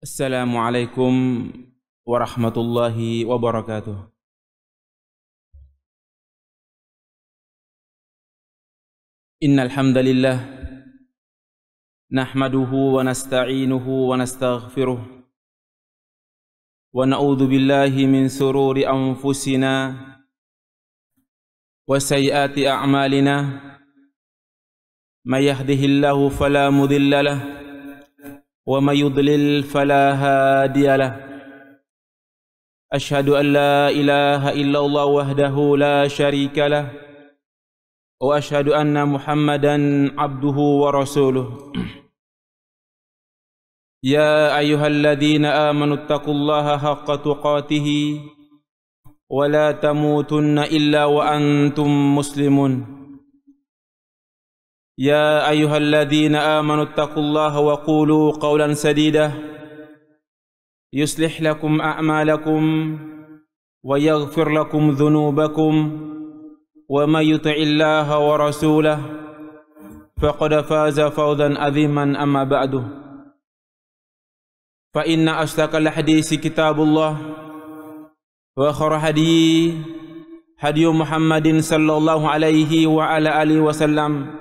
السلام عليكم ورحمة الله وبركاته إن الحمد لله نحمده ونستعينه ونستغفره ونعوذ بالله من سرور أنفسنا وسيئات أعمالنا ما يهده الله فلا مذل له ومن يضلل فلا هادي له اشهد ان لا اله الا الله وحده لا شريك له واشهد ان محمدا عبده ورسوله يا ايها الذين امنوا اتقوا الله حق تقاته ولا تموتن الا وانتم مسلمون يا ايها الذين امنوا اتقوا الله وقولوا قولا سديدا يصلح لكم اعمالكم ويغفر لكم ذنوبكم ومن يطع الله ورسوله فقد فاز فوزا عظيما اما بعد فان اصدق الحديث كتاب الله واخر هدي هدي محمد صلى الله عليه وعلى اله وسلم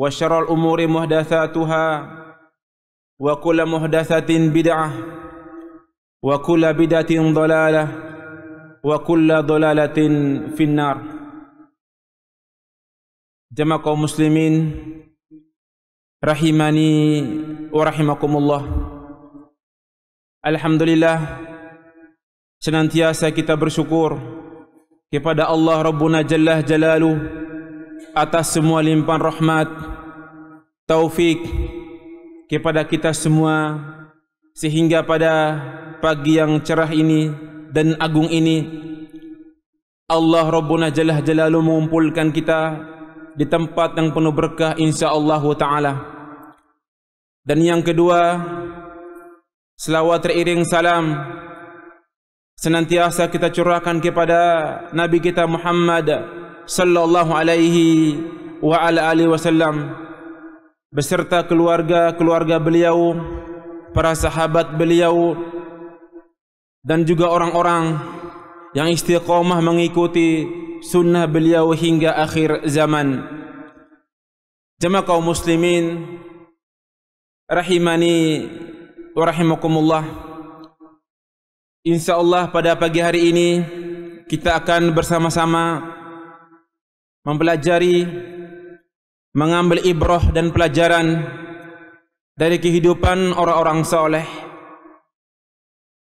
وشر الأمور محدثاتها وكل محدثة بدعة وكل بدعة ضلالة وكل ضلالة في النار جماعة المسلمين rahimani wa rahimakumullah Alhamdulillah senantiasa kita bersyukur kepada Allah Rabbuna Jalla Jalalu atas semua limpahan rahmat taufik kepada kita semua sehingga pada pagi yang cerah ini dan agung ini Allah Rabbuna Jalla Jalalu mengumpulkan kita di tempat yang penuh berkah insya-Allah taala. Dan yang kedua selawat teriring salam senantiasa kita curahkan kepada Nabi kita Muhammad sallallahu alaihi wa ala alihi wasallam beserta keluarga-keluarga beliau, para sahabat beliau, dan juga orang-orang yang istiqomah mengikuti sunnah beliau hingga akhir zaman. Jemaah kaum muslimin, rahimani wa rahimakumullah. InsyaAllah pada pagi hari ini, kita akan bersama-sama mempelajari mengambil ibrah dan pelajaran dari kehidupan orang-orang soleh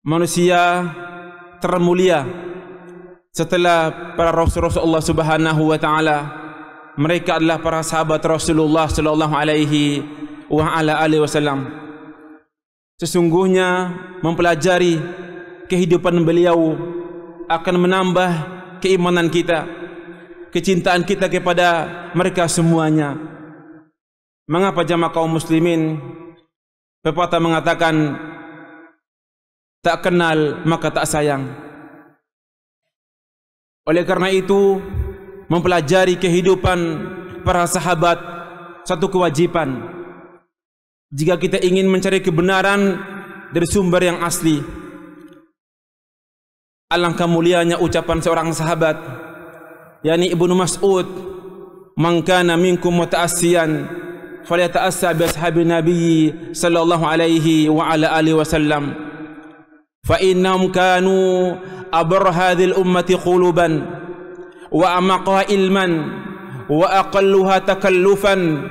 manusia termulia setelah para rasul rasul Allah Subhanahu wa taala mereka adalah para sahabat Rasulullah sallallahu alaihi wa ala alihi wasallam sesungguhnya mempelajari kehidupan beliau akan menambah keimanan kita kecintaan kita kepada mereka semuanya. Mengapa jemaah kaum muslimin pepatah mengatakan tak kenal maka tak sayang. Oleh karena itu mempelajari kehidupan para sahabat satu kewajiban. Jika kita ingin mencari kebenaran dari sumber yang asli. Alangkah mulianya ucapan seorang sahabat. Yani Ibnu Mas'ud man kana minkum mutaassiyan falyataassa bi ashabi nabiyyi sallallahu alaihi wa ala alihi wasallam fa innam kanu abr hadhihi al-ummati quluban wa amqa ilman wa aqalluha takallufan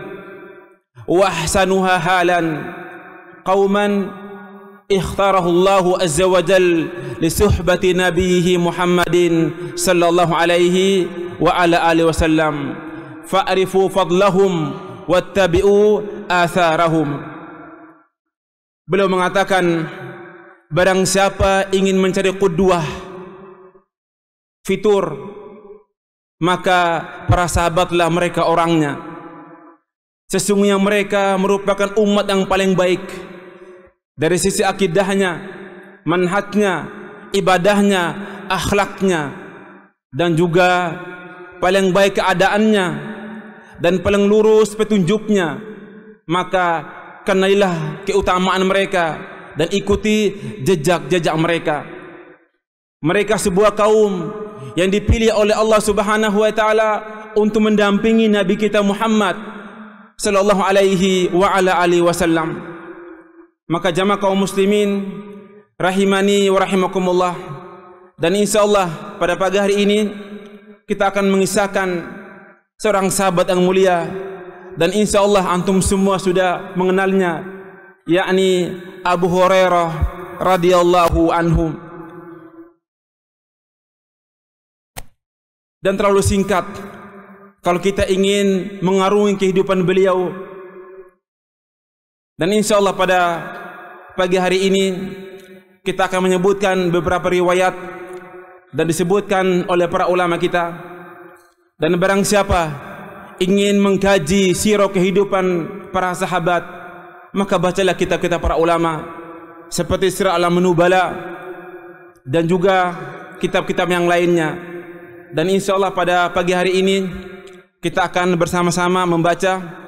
wa ahsanuha halan qauman اختاره الله عز وجل لصحبة نبيه محمد صلى الله عليه وعلى آله وسلم فأعرفوا فضلهم واتبعوا آثارهم Beliau mengatakan barang siapa ingin mencari kudwah fitur maka para sahabatlah mereka orangnya sesungguhnya mereka merupakan umat yang paling baik dari sisi akidahnya, manhatnya, ibadahnya, akhlaknya, dan juga paling baik keadaannya dan paling lurus petunjuknya, maka kenailah keutamaan mereka dan ikuti jejak-jejak mereka. Mereka sebuah kaum yang dipilih oleh Allah Subhanahu wa taala untuk mendampingi nabi kita Muhammad sallallahu alaihi wa ala alihi wasallam maka jamaah kaum muslimin rahimani wa rahimakumullah dan insyaallah pada pagi hari ini kita akan mengisahkan seorang sahabat yang mulia dan insyaallah antum semua sudah mengenalnya yakni Abu Hurairah radhiyallahu anhu dan terlalu singkat kalau kita ingin mengarungi kehidupan beliau dan insya Allah pada pagi hari ini kita akan menyebutkan beberapa riwayat dan disebutkan oleh para ulama kita. Dan barang siapa ingin mengkaji siro kehidupan para sahabat, maka bacalah kitab-kitab para ulama seperti Sirah Al-Munubala dan juga kitab-kitab yang lainnya. Dan insya Allah pada pagi hari ini kita akan bersama-sama membaca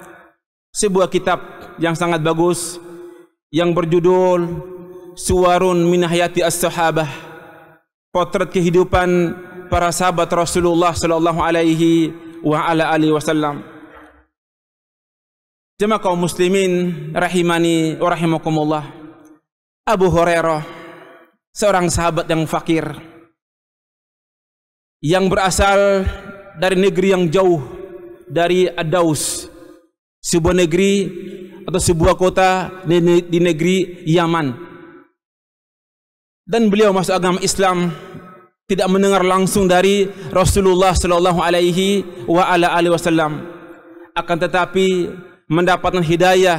sebuah kitab yang sangat bagus yang berjudul Suwarun min hayati as-sahabah potret kehidupan para sahabat Rasulullah sallallahu alaihi wa ala alihi wasallam Jemaah kaum muslimin rahimani wa rahimakumullah Abu Hurairah seorang sahabat yang fakir yang berasal dari negeri yang jauh dari Adaus Ad sebuah negeri atau sebuah kota di, negeri Yaman. Dan beliau masuk agama Islam tidak mendengar langsung dari Rasulullah sallallahu alaihi wa ala alihi wasallam akan tetapi mendapatkan hidayah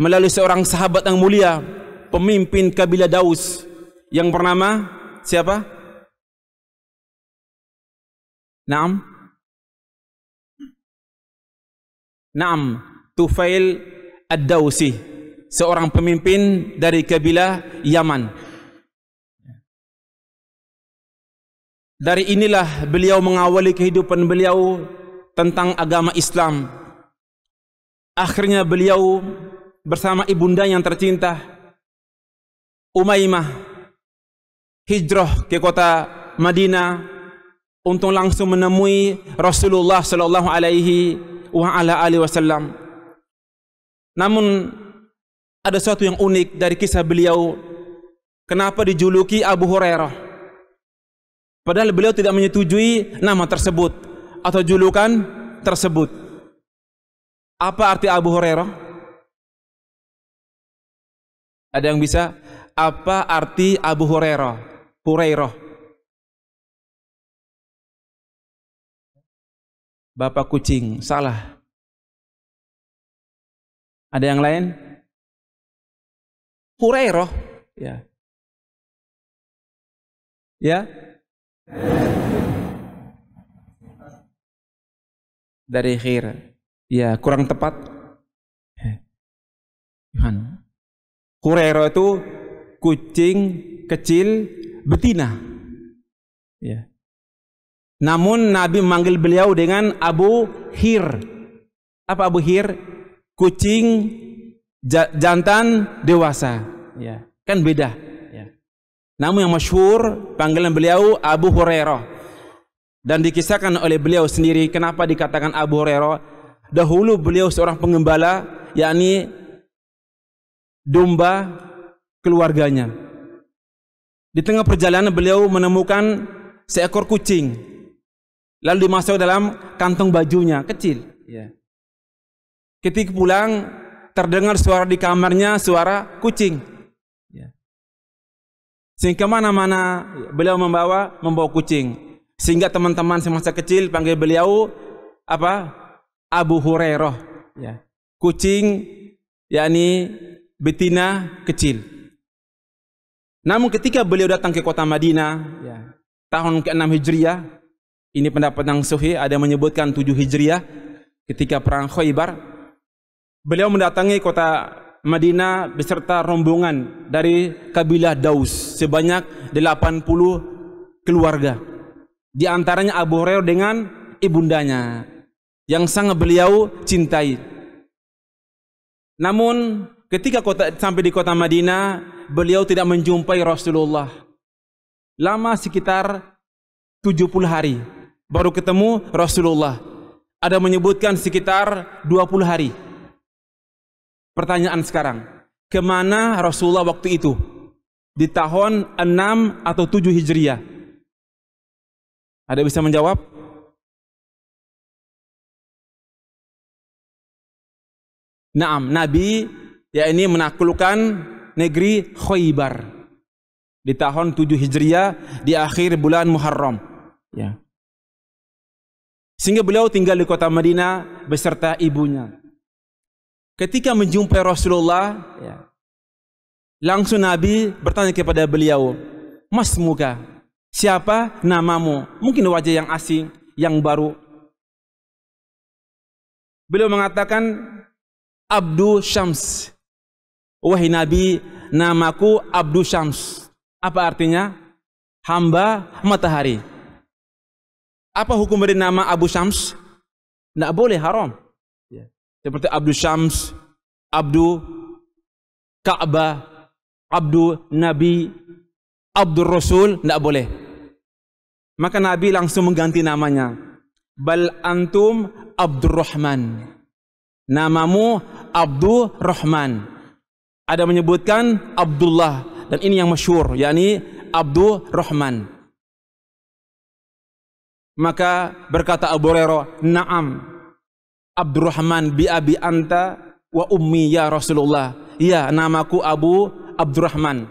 melalui seorang sahabat yang mulia pemimpin kabilah Daus yang bernama siapa? Naam Naam Tufail Ad-Dawsi seorang pemimpin dari kabilah Yaman. Dari inilah beliau mengawali kehidupan beliau tentang agama Islam. Akhirnya beliau bersama ibunda yang tercinta Umaymah hijrah ke kota Madinah untuk langsung menemui Rasulullah sallallahu alaihi wa ala ali wasallam. Namun ada sesuatu yang unik dari kisah beliau. Kenapa dijuluki Abu Hurairah? Padahal beliau tidak menyetujui nama tersebut atau julukan tersebut. Apa arti Abu Hurairah? Ada yang bisa? Apa arti Abu Hurairah? Hurairah. Bapak kucing, salah. Ada yang lain? Hurairah, ya. Ya. Dari khir. Ya, kurang tepat. Eh, Yohan. Hurairah itu kucing kecil betina. Ya. Namun Nabi memanggil beliau dengan Abu Hir. Apa Abu Hir? Kucing jantan dewasa. Ya. Kan beda. Ya. Namun yang masyhur panggilan beliau Abu Hurairah. Dan dikisahkan oleh beliau sendiri kenapa dikatakan Abu Hurairah? Dahulu beliau seorang pengembala yakni domba keluarganya. Di tengah perjalanan beliau menemukan seekor kucing lalu dimasuk dalam kantong bajunya kecil ya. ketika pulang terdengar suara di kamarnya suara kucing ya. sehingga mana-mana beliau membawa membawa kucing sehingga teman-teman semasa kecil panggil beliau apa Abu Hurairah ya. kucing yakni betina kecil namun ketika beliau datang ke kota Madinah ya. tahun ke enam Hijriah ini pendapat yang suhi ada menyebutkan 7 Hijriah ketika perang Khaybar. Beliau mendatangi kota Madinah beserta rombongan dari kabilah Daus sebanyak 80 keluarga. Di antaranya Abu Hurairah dengan ibundanya yang sangat beliau cintai. Namun ketika kota, sampai di kota Madinah, beliau tidak menjumpai Rasulullah. Lama sekitar 70 hari baru ketemu Rasulullah. Ada menyebutkan sekitar 20 hari. Pertanyaan sekarang, kemana Rasulullah waktu itu? Di tahun 6 atau 7 Hijriah? Ada bisa menjawab? Naam, Nabi ya ini menaklukkan negeri Khaybar di tahun 7 Hijriah di akhir bulan Muharram. Ya. Sehingga beliau tinggal di kota Madinah beserta ibunya. Ketika menjumpai Rasulullah, ya. langsung Nabi bertanya kepada beliau, Mas muka, siapa namamu? Mungkin wajah yang asing, yang baru. Beliau mengatakan, Abdu Syams. Wahai Nabi, namaku Abdu Syams. Apa artinya? Hamba matahari. Apa hukum beri nama Abu Syams? Tak boleh, haram. Ya. Seperti Abdul Syams, Abdul Ka'bah, Abdul Nabi, Abdul Rasul, tidak boleh. Maka Nabi langsung mengganti namanya. Bal antum Abdul Rahman. Namamu Abdul Rahman. Ada menyebutkan Abdullah. Dan ini yang masyur, yakni Abdul Rahman. Maka berkata Abu Rero, "Na'am. Abdurrahman bi Abi Anta wa Ummi ya Rasulullah. Ya, namaku Abu Abdurrahman.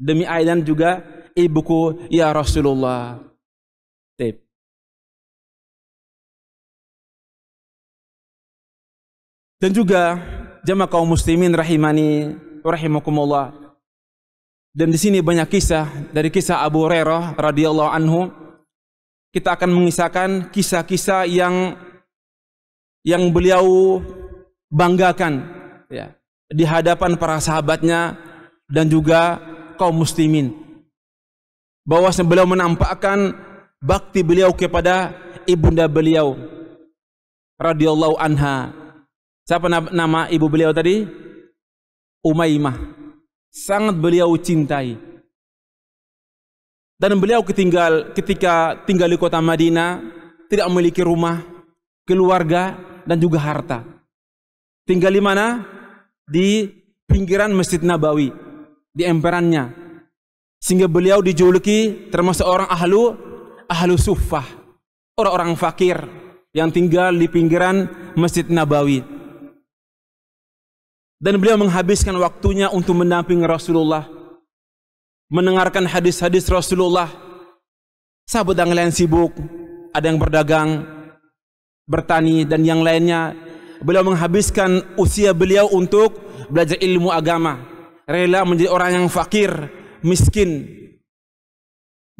Demi Aidan juga ibuku ya Rasulullah." Tip. Dan juga jemaah kaum muslimin rahimani rahimakumullah. Dan di sini banyak kisah dari kisah Abu Rero radhiyallahu anhu kita akan mengisahkan kisah-kisah yang yang beliau banggakan ya, di hadapan para sahabatnya dan juga kaum muslimin. Bahwa beliau menampakkan bakti beliau kepada ibunda beliau radhiyallahu anha. Siapa nama ibu beliau tadi? Umaymah. Sangat beliau cintai. dan beliau ketinggal ketika tinggal di kota Madinah tidak memiliki rumah, keluarga dan juga harta. Tinggal di mana? Di pinggiran Masjid Nabawi, di emperannya. Sehingga beliau dijuluki termasuk orang ahlu ahlu sufah, orang-orang fakir yang tinggal di pinggiran Masjid Nabawi. Dan beliau menghabiskan waktunya untuk mendampingi Rasulullah mendengarkan hadis-hadis Rasulullah. Sahabat yang lain sibuk, ada yang berdagang, bertani dan yang lainnya. Beliau menghabiskan usia beliau untuk belajar ilmu agama. Rela menjadi orang yang fakir, miskin.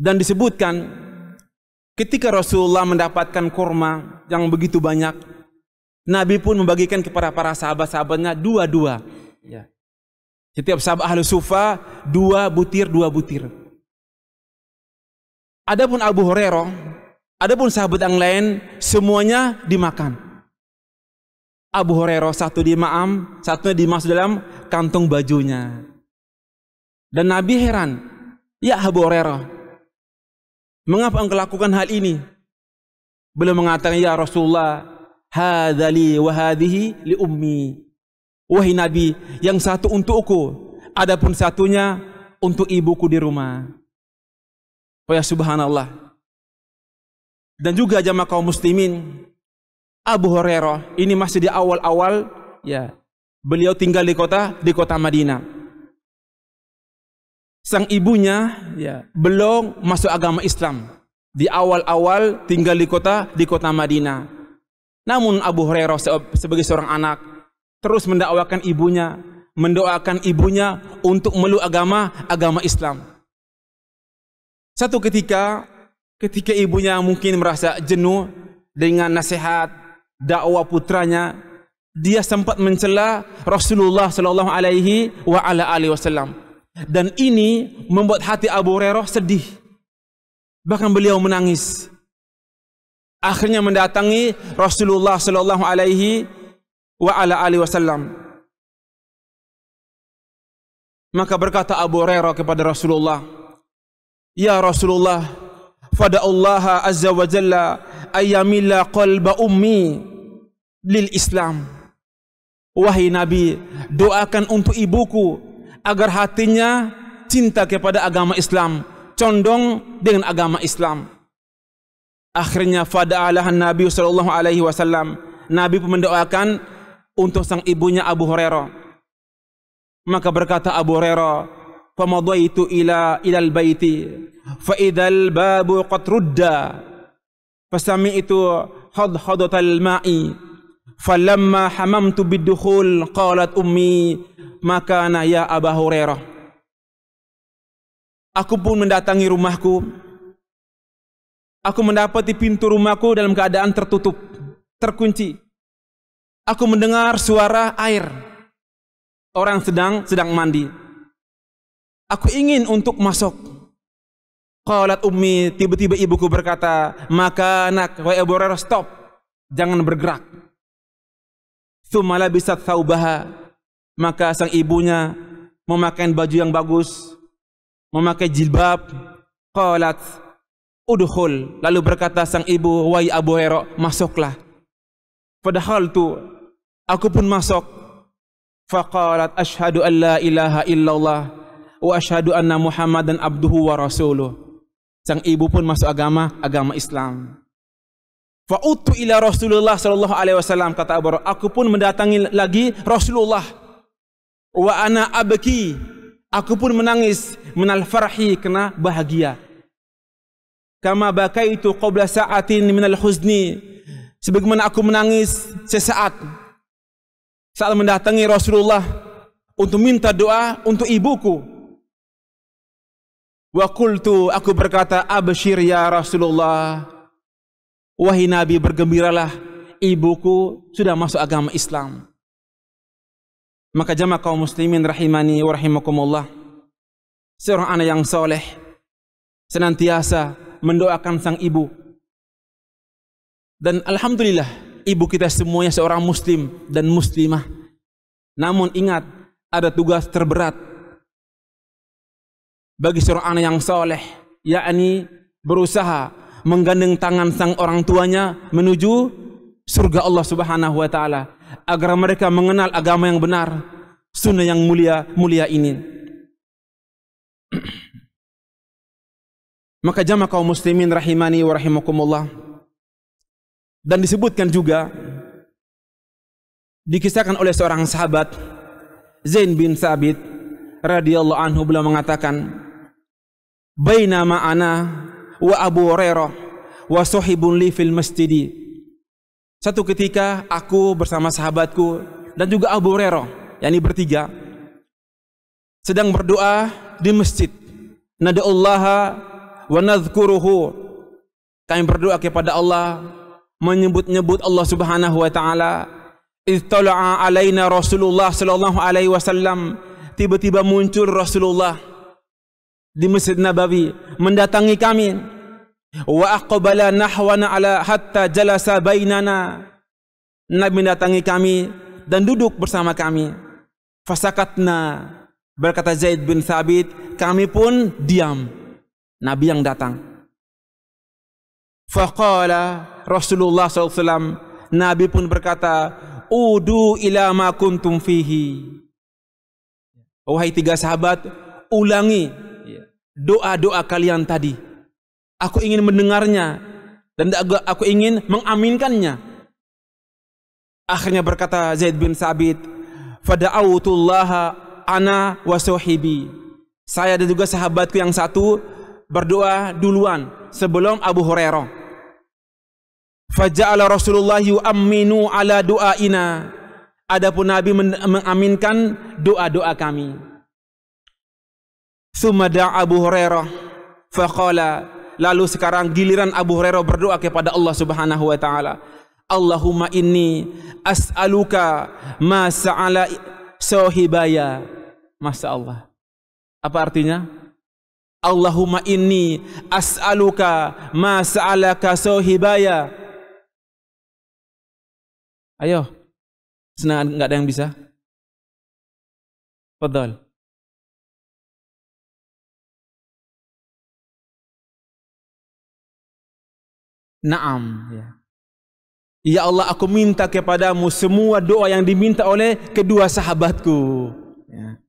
Dan disebutkan ketika Rasulullah mendapatkan kurma yang begitu banyak, Nabi pun membagikan kepada para sahabat-sahabatnya dua-dua. Ya. Setiap sahabat ahlu sufa dua butir dua butir. Adapun Abu Hurairah, adapun sahabat yang lain semuanya dimakan. Abu Hurairah satu di ma'am, satu di dimasuk dalam kantong bajunya. Dan Nabi heran, "Ya Abu Hurairah, mengapa engkau lakukan hal ini?" Beliau mengatakan, "Ya Rasulullah, hadzali wa hadhihi li ummi." wahai Nabi, yang satu untukku, ada pun satunya untuk ibuku di rumah. Oh ya subhanallah. Dan juga jemaah kaum muslimin, Abu Hurairah, ini masih di awal-awal, ya. Beliau tinggal di kota di kota Madinah. Sang ibunya ya belum masuk agama Islam. Di awal-awal tinggal di kota di kota Madinah. Namun Abu Hurairah sebagai seorang anak terus mendakwakan ibunya, mendoakan ibunya untuk melu agama agama Islam. Satu ketika, ketika ibunya mungkin merasa jenuh dengan nasihat dakwah putranya, dia sempat mencela Rasulullah sallallahu alaihi wa ala alihi wasallam. Dan ini membuat hati Abu Hurairah sedih. Bahkan beliau menangis. Akhirnya mendatangi Rasulullah sallallahu alaihi wa ala ali wasallam. Maka berkata Abu Hurairah kepada Rasulullah, "Ya Rasulullah, fada Allah azza wa jalla ayyamilla qalba ummi lil Islam." Wahai Nabi, doakan untuk ibuku agar hatinya cinta kepada agama Islam, condong dengan agama Islam. Akhirnya fada'alahan Nabi sallallahu alaihi wasallam. Nabi pun mendoakan untuk sang ibunya Abu Hurairah. Maka berkata Abu Hurairah, "Famadaitu ila ilal baiti fa idal babu qad rudda." Pasami itu had hadatal ma'i. Falamma hamamtu bidukhul qalat ummi maka na ya Abu Hurairah. Aku pun mendatangi rumahku. Aku mendapati pintu rumahku dalam keadaan tertutup, terkunci aku mendengar suara air orang sedang sedang mandi. Aku ingin untuk masuk. Qalat ummi, tiba-tiba ibuku berkata, "Maka nak wahai Abu stop. Jangan bergerak." bisa tahu thawbaha. Maka sang ibunya memakai baju yang bagus, memakai jilbab. Qalat udhul, Lalu berkata sang ibu, "Wahai Abu masuklah." Padahal tu aku pun masuk. fakarat asyhadu an ilaha illallah wa asyhadu anna Muhammadan abduhu wa rasuluh. Sang ibu pun masuk agama, agama Islam. Fautu ila Rasulullah sallallahu alaihi wasallam kata Abu aku pun mendatangi lagi Rasulullah. Wa ana abki. Aku pun menangis menal farhi kena bahagia. Kama bakaitu qabla sa'atin min al sebagaimana aku menangis sesaat saat mendatangi Rasulullah untuk minta doa untuk ibuku. Wa qultu aku berkata abshir ya Rasulullah. Wahai Nabi bergembiralah ibuku sudah masuk agama Islam. Maka jemaah kaum muslimin rahimani wa rahimakumullah. Seorang anak yang soleh senantiasa mendoakan sang ibu dan Alhamdulillah ibu kita semuanya seorang muslim dan muslimah. Namun ingat ada tugas terberat bagi seorang anak yang soleh. yakni berusaha menggandeng tangan sang orang tuanya menuju surga Allah subhanahu wa ta'ala. Agar mereka mengenal agama yang benar. Sunnah yang mulia, mulia ini. Maka jamaah kaum muslimin rahimani wa rahimakumullah. Maka dan disebutkan juga dikisahkan oleh seorang sahabat Zain bin Sabit radhiyallahu anhu beliau mengatakan bainama ana wa Abu Hurairah wa sahibun li fil masjid satu ketika aku bersama sahabatku dan juga Abu Hurairah yakni bertiga sedang berdoa di masjid nada Allah wa nadhkuruhu kami berdoa kepada Allah menyebut-nyebut Allah Subhanahu wa taala istala'a alaina Rasulullah sallallahu alaihi wasallam tiba-tiba muncul Rasulullah di Masjid Nabawi mendatangi kami wa aqbala nahwana ala hatta jalasa bainana Nabi mendatangi kami dan duduk bersama kami fasakatna berkata Zaid bin Sabit, kami pun diam Nabi yang datang Faqala Rasulullah SAW Nabi pun berkata Udu ila ma kuntum fihi Wahai tiga sahabat Ulangi Doa-doa kalian tadi Aku ingin mendengarnya Dan aku ingin mengaminkannya Akhirnya berkata Zaid bin Sabit Fada'autullaha ana wa Saya dan juga sahabatku yang satu Berdoa duluan Sebelum Abu Hurairah Faja'ala Rasulullah Aminu ala doa ina. Adapun Nabi mengaminkan doa-doa kami. Suma Abu Hurairah fakola. lalu sekarang giliran Abu Hurairah berdoa kepada Allah Subhanahu wa taala. Allahumma ini as'aluka ma sa'ala sahibaya. Masya Allah. Apa artinya? Allahumma inni as'aluka ma sa'alaka sahibaya. Ayo. Senang enggak ada yang bisa? Fadal. Naam, ya. Ya Allah, aku minta kepadamu semua doa yang diminta oleh kedua sahabatku. Ya.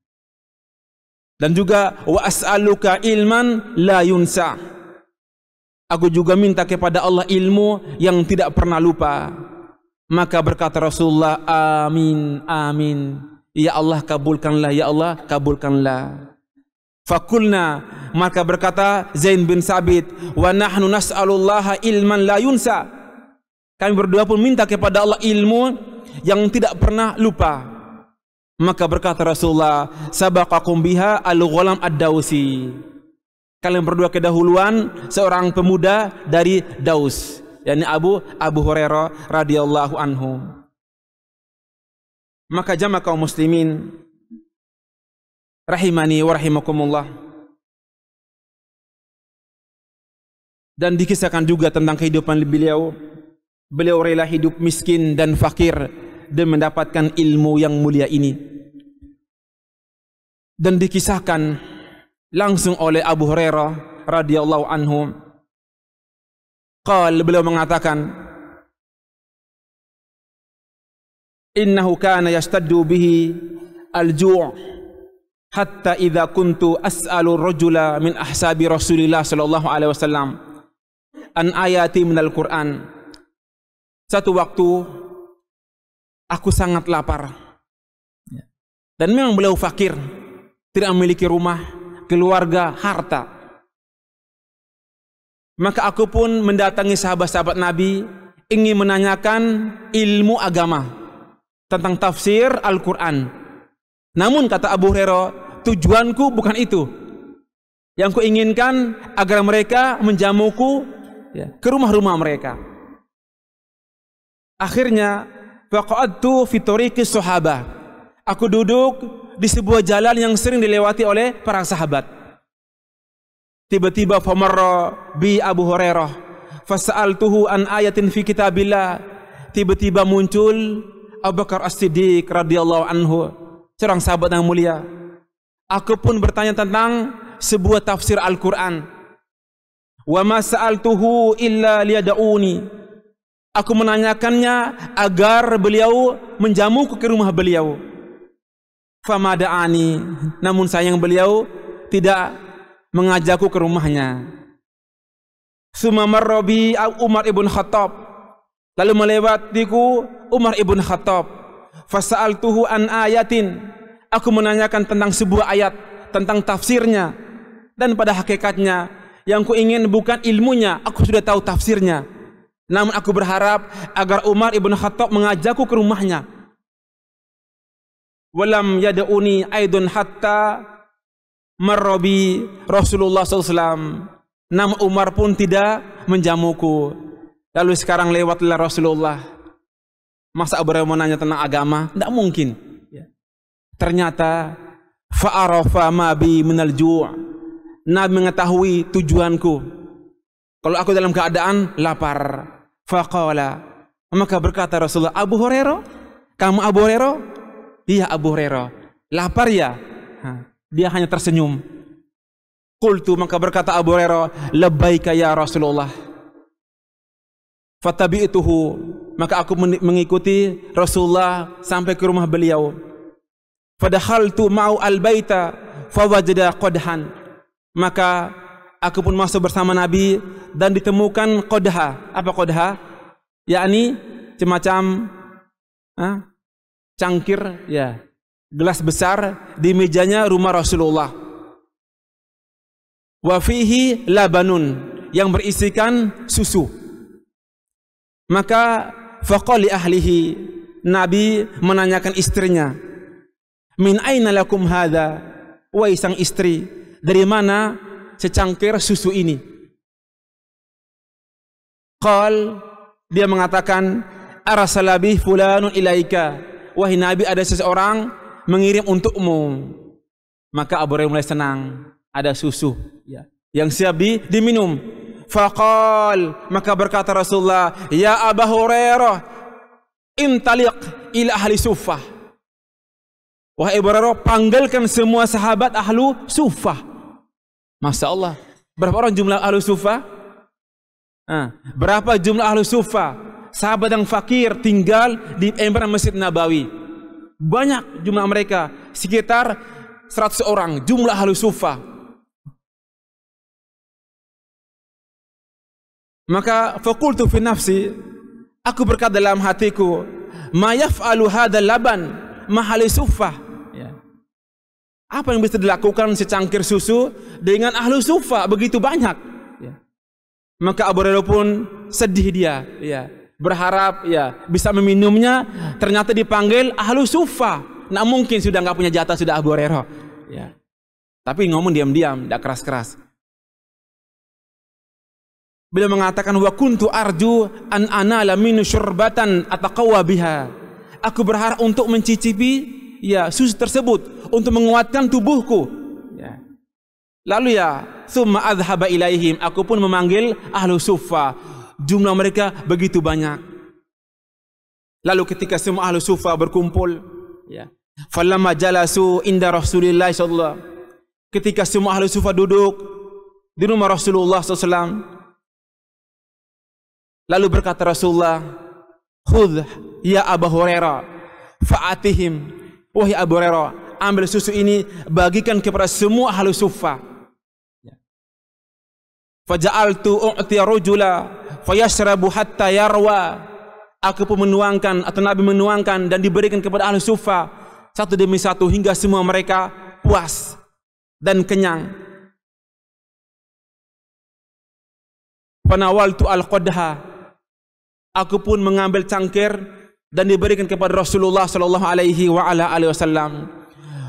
Dan juga wa as'aluka ilman la yunsa. Aku juga minta kepada Allah ilmu yang tidak pernah lupa. Maka berkata Rasulullah, amin, amin. Ya Allah kabulkanlah, ya Allah kabulkanlah. Fakulna maka berkata Zain bin Sabit, wa nahnu nas'alullaha ilman la yunsa. Kami berdua pun minta kepada Allah ilmu yang tidak pernah lupa. Maka berkata Rasulullah, sabaqakum biha al-ghulam ad-dawsi. Kalian berdua kedahuluan seorang pemuda dari Daus yakni Abu Abu Hurairah radhiyallahu anhu. Maka jamaah kaum muslimin rahimani wa rahimakumullah. Dan dikisahkan juga tentang kehidupan beliau. Beliau rela hidup miskin dan fakir dan mendapatkan ilmu yang mulia ini. Dan dikisahkan langsung oleh Abu Hurairah radhiyallahu anhu. Qal beliau mengatakan Innahu kana yastaddu bihi al-ju' hatta idza kuntu as'alu rajula min ahsabi Rasulillah sallallahu alaihi wasallam an ayati min al-Qur'an Satu waktu aku sangat lapar. Dan memang beliau fakir, tidak memiliki rumah, keluarga, harta. Maka aku pun mendatangi sahabat-sahabat Nabi ingin menanyakan ilmu agama tentang tafsir Al-Quran. Namun kata Abu Hurairah, tujuanku bukan itu. Yang kuinginkan agar mereka menjamuku ya, ke rumah-rumah mereka. Akhirnya, waqa'adtu fitoriki sahabah. Aku duduk di sebuah jalan yang sering dilewati oleh para sahabat tiba-tiba famarra bi Abu Hurairah fasaltuhu an ayatin fi kitabillah tiba-tiba muncul Abu Bakar As-Siddiq radhiyallahu anhu seorang sahabat yang mulia aku pun bertanya tentang sebuah tafsir Al-Qur'an wa ma sa'altuhu illa liyad'uni aku menanyakannya agar beliau menjamu ke rumah beliau famada'ani namun sayang beliau tidak mengajakku ke rumahnya. Sumamar Robi Umar ibn Khattab. Lalu melewatiku Umar ibn Khattab. Fasaal tuhu an ayatin. Aku menanyakan tentang sebuah ayat tentang tafsirnya dan pada hakikatnya yang ku ingin bukan ilmunya, aku sudah tahu tafsirnya. Namun aku berharap agar Umar ibn Khattab mengajakku ke rumahnya. Walam yadauni aidun hatta marrobi Rasulullah SAW. Nama Umar pun tidak menjamuku. Lalu sekarang lewatlah Rasulullah. Masa Abu Rayyan menanya tentang agama? Tidak mungkin. Ya. Ternyata fa'arafa mabi bi minal Nabi mengetahui tujuanku. Kalau aku dalam keadaan lapar, faqala. Maka berkata Rasulullah, "Abu Hurairah, kamu Abu Hurairah?" "Iya, Abu Hurairah." "Lapar ya?" Hah. Dia hanya tersenyum. Kul tu maka berkata Abu Rara "Labbaika kaya Rasulullah." Fatabi Fatabi'tuhu, maka aku mengikuti Rasulullah sampai ke rumah beliau. Padahal tu ma'u al-baita fawajada qadhan. Maka aku pun masuk bersama Nabi dan ditemukan kodha. Apa qadha? Yakni semacam ha? cangkir, ya gelas besar di mejanya rumah Rasulullah. Wa fihi labanun yang berisikan susu. Maka faqali ahlihi Nabi menanyakan istrinya, "Min aina lakum hadha?" Wahai sang istri, dari mana secangkir susu ini? Qal dia mengatakan, "Arasalabi fulanun ilaika." Wahai Nabi, ada seseorang mengirim untukmu. Maka Abu Hurairah mulai senang ada susu ya. yang siap di, diminum. Fakal, maka berkata Rasulullah, "Ya Abu Hurairah, intalik ila ahli Sufah." Wahai Abu Hurairah, panggilkan semua sahabat Ahlu Sufah. Masya Allah. Berapa orang jumlah Ahlu Sufah? Ha, nah, berapa jumlah Ahlu Sufah? Sahabat yang fakir tinggal di emperan Masjid Nabawi banyak jumlah mereka sekitar 100 orang jumlah ahli sufa maka fakultu fi nafsi aku berkata dalam hatiku ma yaf'alu hadzal laban mahali sufa ya. apa yang bisa dilakukan secangkir susu dengan ahlu sufa begitu banyak ya. maka Abu Hurairah pun sedih dia ya berharap ya bisa meminumnya ternyata dipanggil ahlu sufa nah mungkin sudah enggak punya jatah sudah Abu ah, Rero. ya tapi ngomong diam-diam tidak keras-keras beliau mengatakan wa kuntu arju an ana la min syurbatan ataqwa biha aku berharap untuk mencicipi ya susu tersebut untuk menguatkan tubuhku ya lalu ya summa adhhaba ilaihim aku pun memanggil ahlu sufa jumlah mereka begitu banyak. Lalu ketika semua ahli sufa berkumpul, ya. Falamma jalasu inda Rasulillah sallallahu Ketika semua ahli sufa duduk di rumah Rasulullah SAW. Lalu berkata Rasulullah, Khudh ya Abu Hurairah, fa'atihim. Wahai Abu Hurairah, ambil susu ini, bagikan kepada semua ahli sufa faja'altu u'ti rajula fayashrabu hatta yarwa aku pun menuangkan atau nabi menuangkan dan diberikan kepada ahli sufa satu demi satu hingga semua mereka puas dan kenyang panawaltu al-qadha aku pun mengambil cangkir dan diberikan kepada Rasulullah sallallahu alaihi wasallam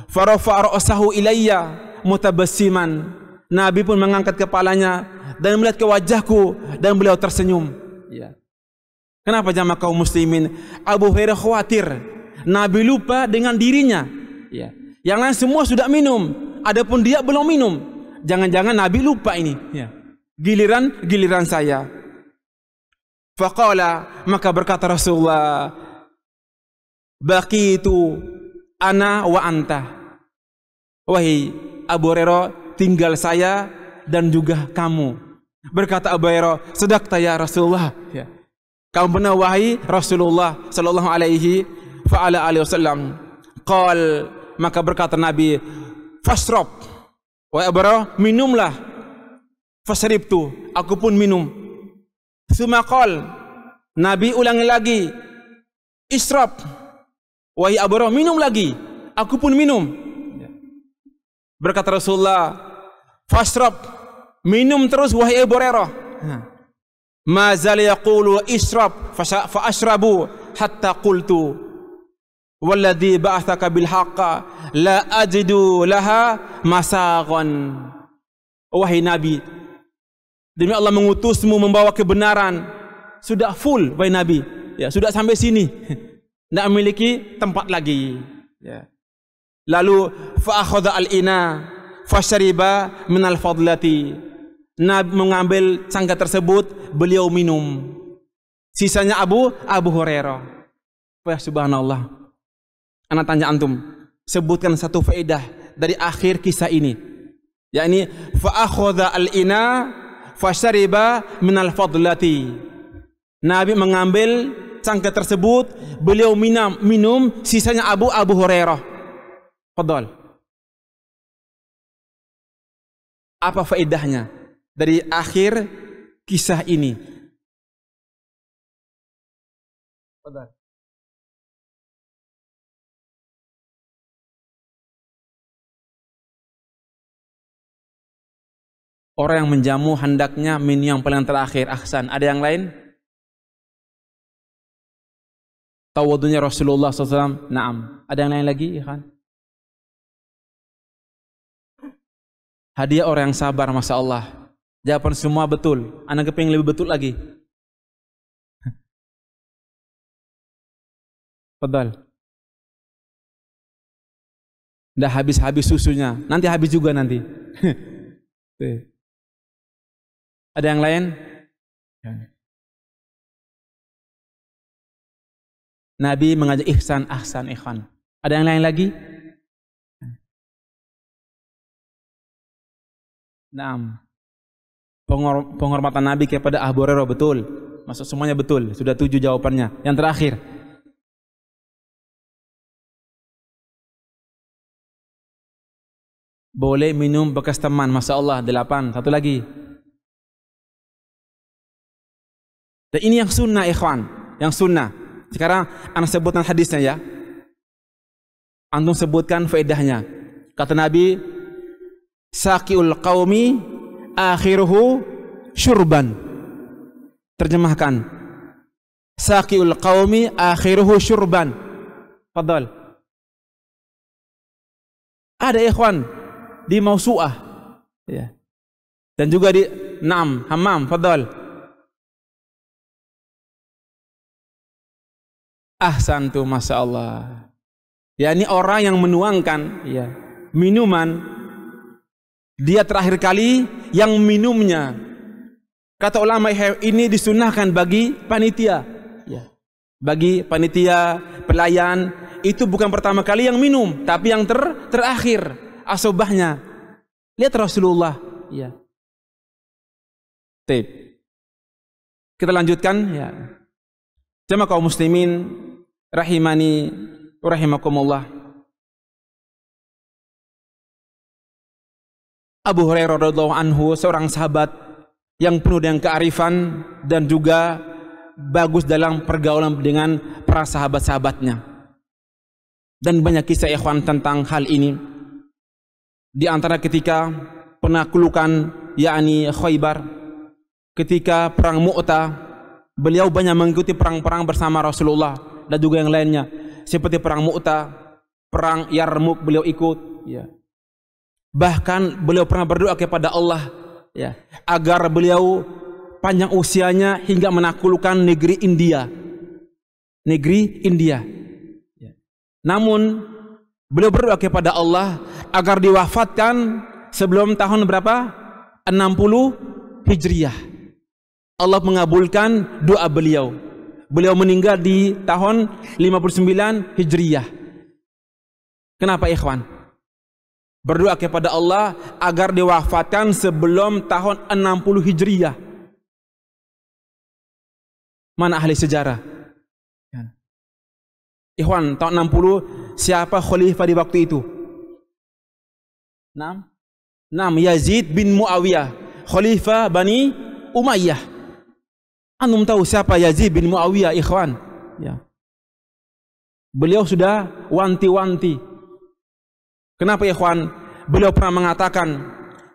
farafa ra'sahu ilayya mutabassiman nabi pun mengangkat kepalanya dan melihat ke wajahku dan beliau tersenyum. Ya. Kenapa jamaah kaum muslimin? Abu Hurairah khawatir Nabi lupa dengan dirinya. Ya. Yang lain semua sudah minum, adapun dia belum minum. Jangan-jangan Nabi lupa ini. Ya. Giliran giliran saya. Faqala maka berkata Rasulullah Baki itu ana wa anta. Wahai Abu Hurairah, tinggal saya dan juga kamu. Berkata Abu Hurairah, "Sedaqta ya Rasulullah." Ya. Kamu pernah wahai Rasulullah sallallahu alaihi wasallam. Qal, maka berkata Nabi, "Fasrab." Wahai Abu Hurairah, "Minumlah." Fasribtu, aku pun minum. Semua qal, Nabi ulangi lagi, "Israb." Wahai Abu Hurairah, "Minum lagi." Aku pun minum. Ya. Berkata Rasulullah, "Fasrab." minum terus wahai Abu Hurairah. Ha. Ma zal yaqulu israb fa ashrabu hatta qultu walladhi ba'athaka bil haqqa la ajidu laha masaghan. Oh, wahai Nabi, demi Allah mengutusmu membawa kebenaran sudah full wahai Nabi. Ya, sudah sampai sini. Tidak memiliki tempat lagi. Ya. Lalu fa akhadha al ina fa shariba min al fadlati Nabi mengambil cangkir tersebut, beliau minum. Sisanya Abu Abu Hurairah. Ya subhanallah. Anak tanya antum, sebutkan satu faedah dari akhir kisah ini. Yakni fa akhadha al-ina fa shariba min al-fadlati. Nabi mengambil cangkir tersebut, beliau minum, minum sisanya Abu Abu Hurairah. Fadal. Apa faedahnya? dari akhir kisah ini. Padahal. Orang yang menjamu hendaknya min yang paling terakhir. Ahsan, ada yang lain? Tawadunya Rasulullah SAW. Naam. Ada yang lain lagi? Ikhan? Hadiah orang yang sabar, Masya Allah. Jawaban semua betul. Anak keping lebih betul lagi. Padahal. Dah habis-habis susunya. Nanti habis juga nanti. Ada yang lain? Nabi mengajak ihsan, ahsan, ikhwan. Ada yang lain lagi? Naam penghormatan Nabi kepada Abu Hurairah betul. Masuk semuanya betul. Sudah tujuh jawabannya. Yang terakhir. Boleh minum bekas teman. Masya Allah. Delapan. Satu lagi. Dan ini yang sunnah ikhwan. Yang sunnah. Sekarang anda sebutkan hadisnya ya. Antum sebutkan faedahnya. Kata Nabi, Saki'ul qawmi akhiruhu syurban. Terjemahkan. Saqiul qaumi akhiruhu syurban. Padahal, Ada ikhwan di mausuah. Ya. Dan juga di Naam, Hammam, Padahal, Ahsan tu, Masya Allah. Ya, ini orang yang menuangkan ya, minuman dia terakhir kali yang minumnya. Kata ulama ini disunahkan bagi panitia. Ya. Bagi panitia, pelayan, itu bukan pertama kali yang minum, tapi yang ter terakhir asobahnya. Lihat Rasulullah. Ya. Tip. Kita lanjutkan. Ya. Jemaah kaum muslimin, rahimani, rahimakumullah. Rahimakumullah. Abu Hurairah radhiallahu anhu seorang sahabat yang penuh dengan kearifan dan juga bagus dalam pergaulan dengan para sahabat-sahabatnya. Dan banyak kisah ikhwan tentang hal ini. Di antara ketika penaklukan yakni Khaybar ketika perang Mu'ta beliau banyak mengikuti perang-perang bersama Rasulullah dan juga yang lainnya seperti perang Mu'ta, perang Yarmuk beliau ikut ya. Yeah. Bahkan beliau pernah berdoa kepada Allah ya, agar beliau panjang usianya hingga menaklukkan negeri India. Negeri India. Ya. Namun beliau berdoa kepada Allah agar diwafatkan sebelum tahun berapa? 60 Hijriah. Allah mengabulkan doa beliau. Beliau meninggal di tahun 59 Hijriah. Kenapa ikhwan? berdoa kepada Allah agar diwafatkan sebelum tahun 60 Hijriah. Mana ahli sejarah? Ya. Ikhwan, tahun 60 siapa khalifah di waktu itu? Nam? Nam Yazid bin Muawiyah, khalifah Bani Umayyah. Anum tahu siapa Yazid bin Muawiyah, ikhwan? Ya. Beliau sudah wanti-wanti, Kenapa ya, ikhwan? Beliau pernah mengatakan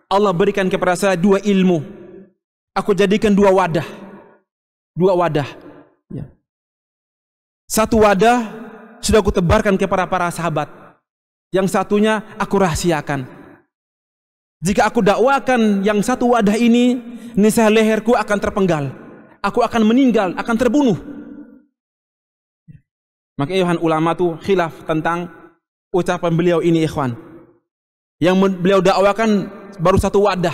Allah berikan kepada saya dua ilmu. Aku jadikan dua wadah. Dua wadah. Ya. Satu wadah sudah aku tebarkan kepada para sahabat. Yang satunya aku rahsiakan. Jika aku dakwakan yang satu wadah ini, nisah leherku akan terpenggal. Aku akan meninggal, akan terbunuh. Ya. Maka Yohan ulama itu khilaf tentang ucapan beliau ini ikhwan yang beliau dakwakan baru satu wadah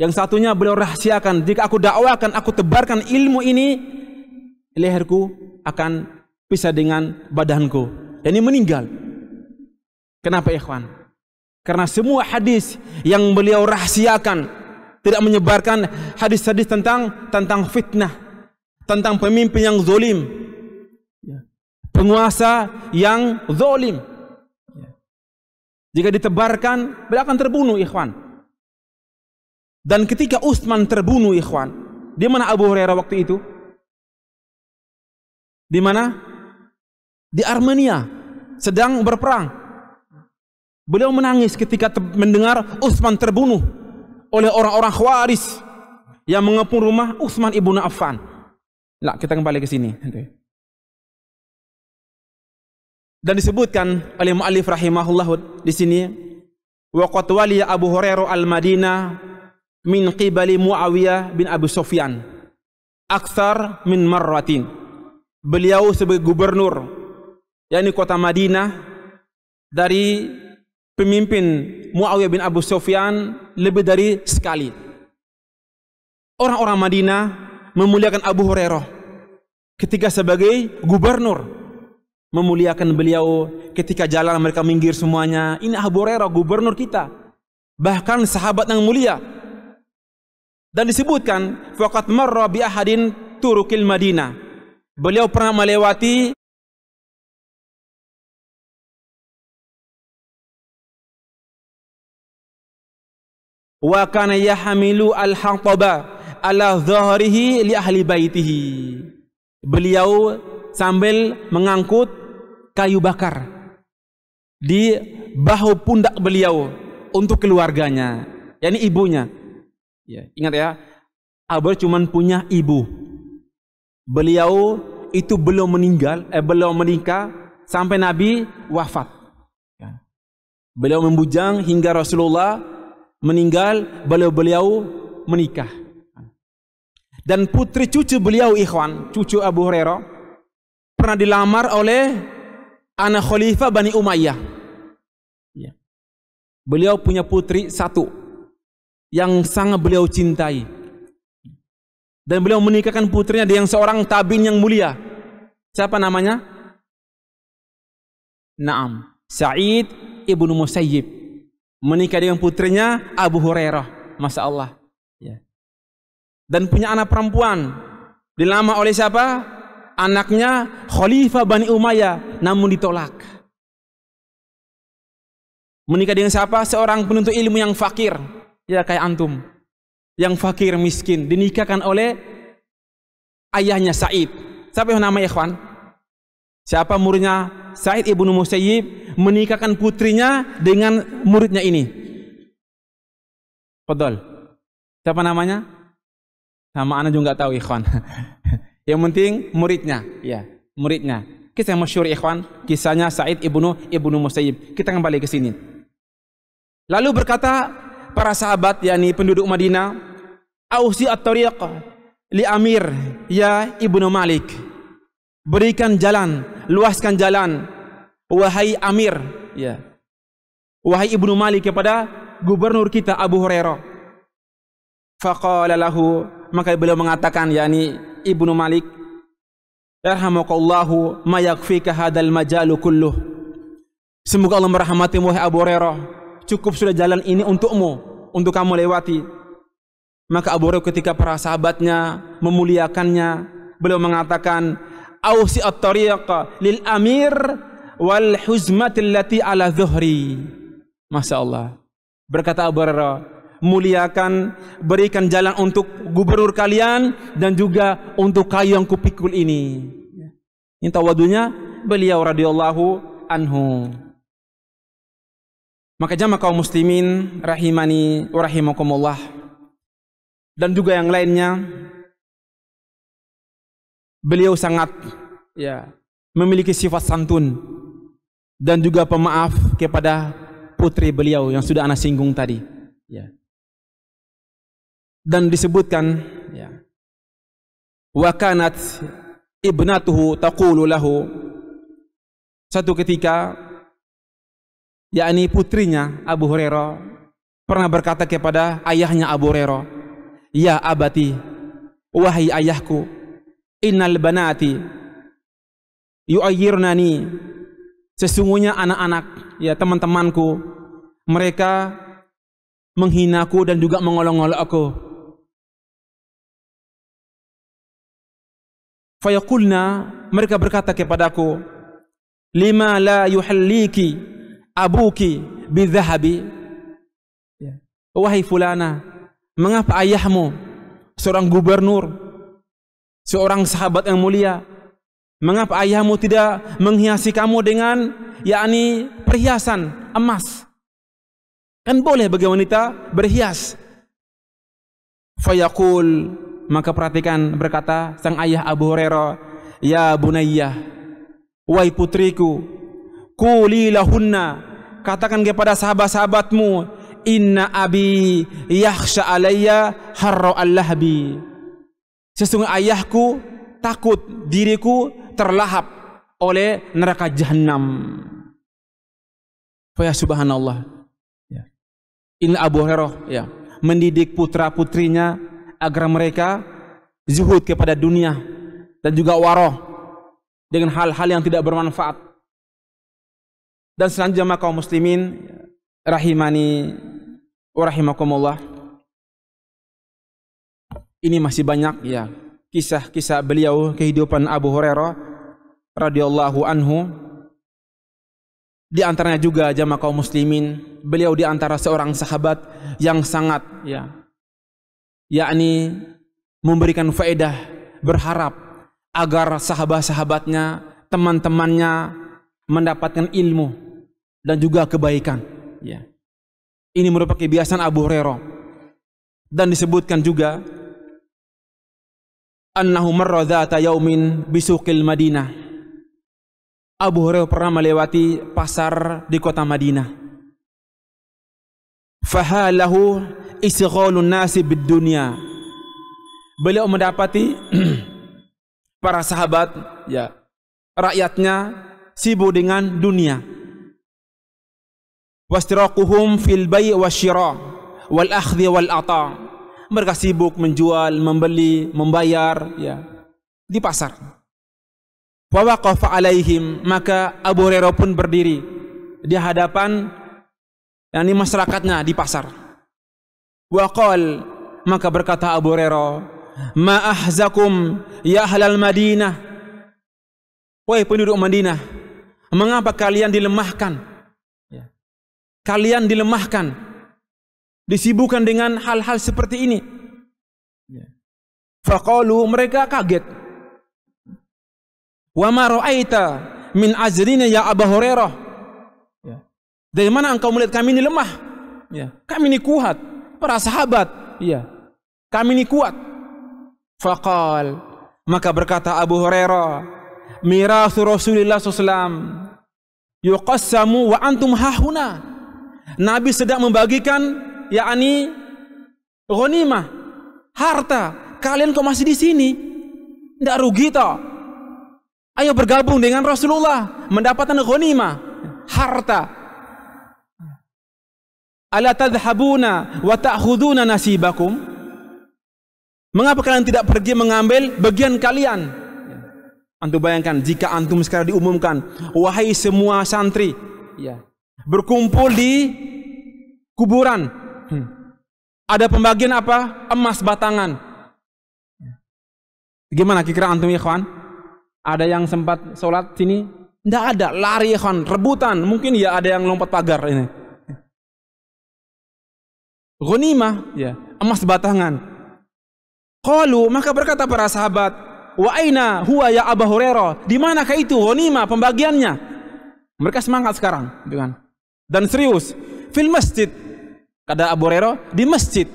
yang satunya beliau rahsiakan jika aku dakwakan aku tebarkan ilmu ini leherku akan pisah dengan badanku dan ini meninggal kenapa ikhwan karena semua hadis yang beliau rahsiakan tidak menyebarkan hadis-hadis tentang tentang fitnah tentang pemimpin yang zolim ya. penguasa yang zolim jika ditebarkan, beliau akan terbunuh ikhwan. Dan ketika Utsman terbunuh ikhwan, di mana Abu Hurairah waktu itu? Di mana? Di Armenia sedang berperang. Beliau menangis ketika mendengar Utsman terbunuh oleh orang-orang Khawaris yang mengepung rumah Utsman ibnu Affan. Lah, kita kembali ke sini dan disebutkan oleh mu'alif rahimahullah di sini wa qad wali Abu Hurairah al-Madinah min qibali Muawiyah bin Abu Sufyan aksar min marratin beliau sebagai gubernur yakni kota Madinah dari pemimpin Muawiyah bin Abu Sufyan lebih dari sekali orang-orang Madinah memuliakan Abu Hurairah ketika sebagai gubernur memuliakan beliau ketika jalan mereka minggir semuanya. Ini Abu Hurairah gubernur kita. Bahkan sahabat yang mulia. Dan disebutkan faqat marra bi ahadin turukil Madinah. Beliau pernah melewati wa kana yahmilu al-hataba ala dhahrihi li ahli baitihi. Beliau sambil mengangkut kayu bakar di bahu pundak beliau untuk keluarganya, yakni ibunya. Ya, ingat ya, Abel cuma punya ibu. Beliau itu belum meninggal, eh, belum menikah sampai Nabi wafat. Ya. Beliau membujang hingga Rasulullah meninggal, beliau beliau menikah. Dan putri cucu beliau Ikhwan, cucu Abu Hurairah pernah dilamar oleh anak khalifah Bani Umayyah. Ya. Beliau punya putri satu yang sangat beliau cintai. Dan beliau menikahkan putrinya dengan seorang tabin yang mulia. Siapa namanya? Naam. Sa'id Ibn Musayyib. Menikah dengan putrinya Abu Hurairah. Masya Allah. Ya. Dan punya anak perempuan. Dilama oleh siapa? anaknya Khalifah Bani Umayyah namun ditolak. Menikah dengan siapa? Seorang penuntut ilmu yang fakir. Ya kayak antum. Yang fakir miskin dinikahkan oleh ayahnya Said. Siapa yang nama Ikhwan? Siapa muridnya Said Ibnu Musayyib menikahkan putrinya dengan muridnya ini. Fadol. Siapa namanya? Nama anak juga enggak tahu Ikhwan. Yang penting muridnya, ya, muridnya. Kisah yang masyur ikhwan, kisahnya Sa'id ibnu ibnu Musayyib. Kita kembali ke sini. Lalu berkata para sahabat, yani penduduk Madinah, Ausi at li Amir ya ibnu Malik. Berikan jalan, luaskan jalan, wahai Amir, ya, wahai ibnu Malik kepada gubernur kita Abu Hurairah faqala lahu maka beliau mengatakan yani Ibnu Malik yarhamukallahu ma yakfika hadal majal kulluh semoga Allah merahmati wahai Abu Hurairah cukup sudah jalan ini untukmu untuk kamu lewati maka Abu Hurairah ketika para sahabatnya memuliakannya beliau mengatakan ausi at lil amir wal huzmatillati ala dhuhri masyaallah berkata Abu Hurairah muliakan, berikan jalan untuk gubernur kalian dan juga untuk kayu yang kupikul ini. Ini tawadunya beliau radhiyallahu anhu. Maka jamaah kaum muslimin rahimani wa rahimakumullah dan juga yang lainnya beliau sangat ya memiliki sifat santun dan juga pemaaf kepada putri beliau yang sudah ana singgung tadi ya yeah dan disebutkan ya wa kanat ibnatuhu taqulu lahu satu ketika yakni putrinya Abu Hurairah pernah berkata kepada ayahnya Abu Hurairah ya abati wahai ayahku innal banati yu'ayyirnani sesungguhnya anak-anak ya teman-temanku mereka menghinaku dan juga mengolong-olong aku Fayaqulna mereka berkata kepadaku lima la yuhalliki abuki bidhahabi ya. wahai fulana mengapa ayahmu seorang gubernur seorang sahabat yang mulia mengapa ayahmu tidak menghiasi kamu dengan yakni perhiasan emas kan boleh bagi wanita berhias fayaqul maka perhatikan berkata sang ayah Abu Hurairah ya bunayya wahai putriku kuli lahunna katakan kepada sahabat-sahabatmu inna abi yakhsha alayya harra bi sesungguh ayahku takut diriku terlahap oleh neraka jahanam fa ya subhanallah ya in abu hurairah ya mendidik putra-putrinya agar mereka zuhud kepada dunia dan juga waroh dengan hal-hal yang tidak bermanfaat. Dan selanjutnya kaum muslimin rahimani wa rahimakumullah. Ini masih banyak ya kisah-kisah beliau kehidupan Abu Hurairah radhiyallahu anhu. Di antaranya juga jemaah kaum muslimin, beliau di antara seorang sahabat yang sangat ya, yakni memberikan faedah berharap agar sahabat-sahabatnya, teman-temannya mendapatkan ilmu dan juga kebaikan. Ya. Ini merupakan kebiasaan Abu Hurairah. Dan disebutkan juga annahu marra dzata yaumin bisuqil Madinah. Abu Hurairah pernah melewati pasar di kota Madinah. Fahalahu isgholun nasi bidunia. Beliau mendapati para sahabat ya rakyatnya sibuk dengan dunia. Wastiraquhum fil bay wa syira wal akhdhi wal ata. Mereka sibuk menjual, membeli, membayar ya di pasar. Wa waqafa alaihim maka Abu Hurairah pun berdiri di hadapan yakni masyarakatnya di pasar. Waqal maka berkata Abu Rero, Ma'ahzakum ya halal Madinah?" Wahai penduduk Madinah, mengapa kalian dilemahkan? Ya. Kalian dilemahkan. Disibukkan dengan hal-hal seperti ini. Ya. Faqalu mereka kaget. Wa maro aita min azrina ya Abu Rero. Ya. Dari mana engkau melihat kami ini lemah? Kami ini kuat para sahabat. ya, Kami ini kuat. Faqal. Maka berkata Abu Hurairah. Mirathu Rasulullah SAW. Yuqassamu wa antum hahuna. Nabi sedang membagikan. yakni Ghanimah. Harta. Kalian kok masih di sini? Tidak rugi toh. Ayo bergabung dengan Rasulullah. Mendapatkan ghanimah. Harta ala tadhhabuna wa ta'khuduna nasibakum mengapa kalian tidak pergi mengambil bagian kalian antum bayangkan jika antum sekarang diumumkan wahai semua santri ya berkumpul di kuburan hmm. ada pembagian apa emas batangan gimana kira antum ikhwan ada yang sempat sholat sini tidak ada lari ikhwan rebutan mungkin ya ada yang lompat pagar ini Ghanimah, ya, emas batangan. Qalu, maka berkata para sahabat, "Wa aina huwa ya Abu Hurairah? Di manakah itu ghanimah pembagiannya?" Mereka semangat sekarang, dengan Dan serius, fil masjid. Kata Abu Hurairah, di masjid.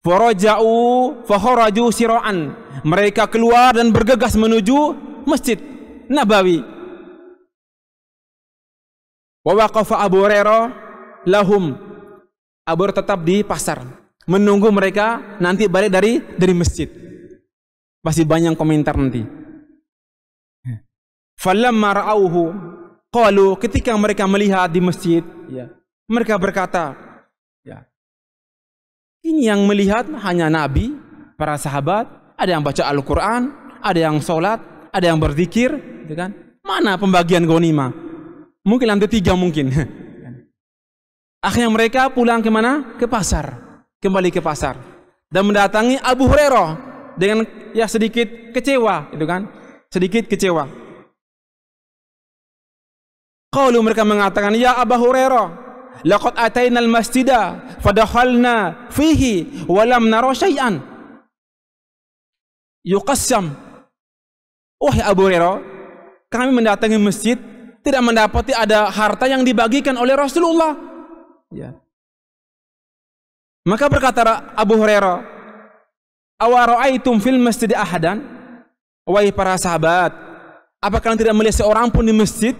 Faraja'u fa kharaju sira'an. Mereka keluar dan bergegas menuju Masjid Nabawi. Wa waqafa Abu Hurairah lahum Abu Hurairah tetap di pasar menunggu mereka nanti balik dari dari masjid. Pasti banyak komentar nanti. Falamma ra'auhu qalu ketika mereka melihat di masjid ya. mereka berkata ya. ini yang melihat hanya nabi para sahabat ada yang baca Al-Qur'an ada yang solat ada yang berzikir ya kan mana pembagian ghanimah mungkin lantai tiga mungkin Akhirnya mereka pulang ke mana? Ke pasar. Kembali ke pasar dan mendatangi Abu Hurairah dengan ya sedikit kecewa, itu kan? Sedikit kecewa. Kalau mereka mengatakan, "Ya Abu Hurairah, laqad atainal masjidah fadakhalna fihi wa lam nara syai'an." Yuqassam. Abu Hurairah, kami mendatangi masjid tidak mendapati ada harta yang dibagikan oleh Rasulullah ya maka berkata Abu Hurairah awara'aitum fil masjid ahadan wahai para sahabat apakah kalian tidak melihat seorang pun di masjid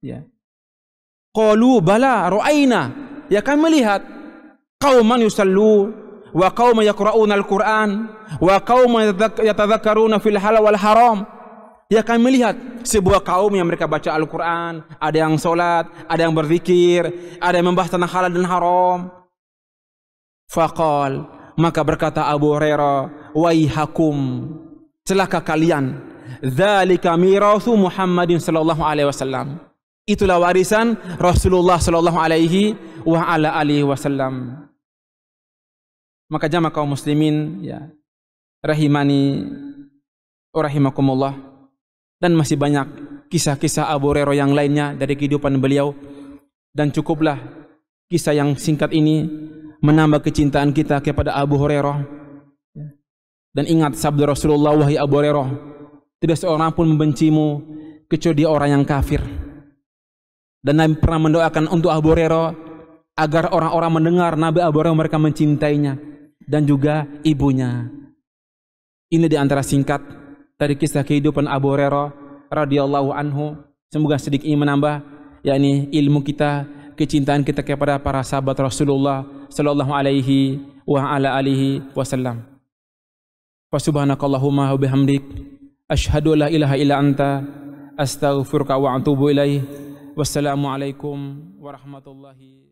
ya qalu bala ra'aina ya kan melihat qauman yusallu wa qauman yaqra'una al-quran wa qauman yatadhakkaruna fil halal wal haram ia kami melihat sebuah kaum yang mereka baca Al-Quran, ada yang solat, ada yang berfikir, ada yang membahas tentang halal dan haram. Fakal maka berkata Abu Hurairah, waihakum celaka kalian. Zalika mirasu Muhammadin sallallahu alaihi wasallam. Itulah warisan Rasulullah sallallahu alaihi wa ala alihi wasallam. Maka jamaah kaum muslimin ya rahimani wa rahimakumullah dan masih banyak kisah-kisah Abu Hurairah yang lainnya dari kehidupan beliau dan cukuplah kisah yang singkat ini menambah kecintaan kita kepada Abu Hurairah dan ingat sabda Rasulullah wahai Abu Hurairah tidak seorang pun membencimu kecuali orang yang kafir dan Nabi pernah mendoakan untuk Abu Hurairah agar orang-orang mendengar Nabi Abu Hurairah mereka mencintainya dan juga ibunya ini diantara singkat dari kisah kehidupan Abu Hurairah radhiyallahu anhu semoga sedikit ini menambah yakni ilmu kita kecintaan kita kepada para sahabat Rasulullah sallallahu alaihi wa ala alihi wasallam wa subhanakallahumma wa bihamdik ashhadu la ilaha illa anta astaghfiruka wa atubu ilaihi wassalamu alaikum warahmatullahi